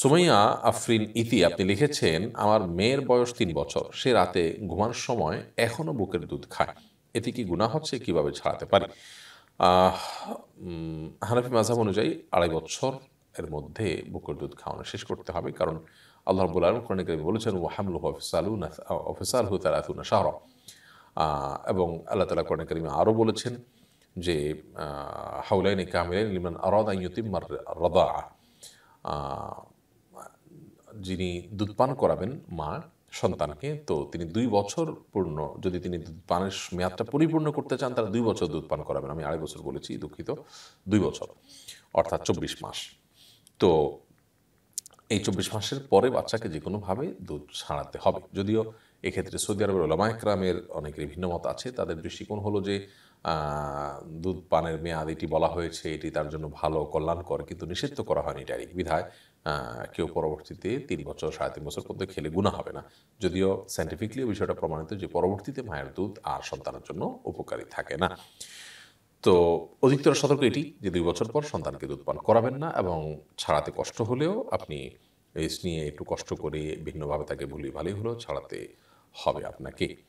সুমাইয়া আফরিন ইতি আপনি লিখেছেন আমার মেয়ের বয়স তিন বছর সে রাতে ঘুমানোর সময় এখনও বুকের দুধ খায় এতে কি গুণা হচ্ছে কিভাবে ছাড়াতে পারি হানাফি মাঝাব অনুযায়ী আড়াই বছর এর মধ্যে বুকের দুধ খাওয়ানো শেষ করতে হবে কারণ আল্লাহ রব্বুল আলম কোরআন করিম বলেছেন ওয়াহামলু অফিসালু অফিসালহু তালাথুনা শাহর এবং আল্লাহ তালা কোরআন আরও বলেছেন যে হাউলাইনি কামিলাইন লিমান আরদ আইয়ুতিম্মার রদা যিনি দুধ পান করাবেন মা সন্তানকে তো তিনি দুই বছর পূর্ণ যদি তিনি দুধ পানের মেয়াদটা পরিপূর্ণ করতে চান তারা দুই বছর দুধ পান করাবেন আমি আড়াই বছর বলেছি দুঃখিত দুই বছর অর্থাৎ চব্বিশ মাস তো এই চব্বিশ মাসের পরে বাচ্চাকে যে কোনোভাবে দুধ ছাড়াতে হবে যদিও এক্ষেত্রে সৌদি আরবের ওলামা একরামের অনেকের ভিন্ন মত আছে তাদের দৃষ্টিকোণ হলো যে দুধ পানের মেয়াদ এটি বলা হয়েছে এটি তার জন্য ভালো কল্যাণকর কিন্তু নিষিদ্ধ করা হয়নি ডাইরেক্ট বিধায় কেউ পরবর্তীতে তিন বছর সাড়ে তিন বছর পর্যন্ত খেলে গুণা হবে না যদিও সায়েন্টিফিকলি বিষয়টা প্রমাণিত যে পরবর্তীতে মায়ের দুধ আর সন্তানের জন্য উপকারী থাকে না তো অধিকতর সতর্ক এটি যে দুই বছর পর সন্তানকে দুধ পান করাবেন না এবং ছাড়াতে কষ্ট হলেও আপনি এস নিয়ে একটু কষ্ট করে ভিন্নভাবে তাকে ভুলি ভালোই হলো ছাড়াতে havját neki.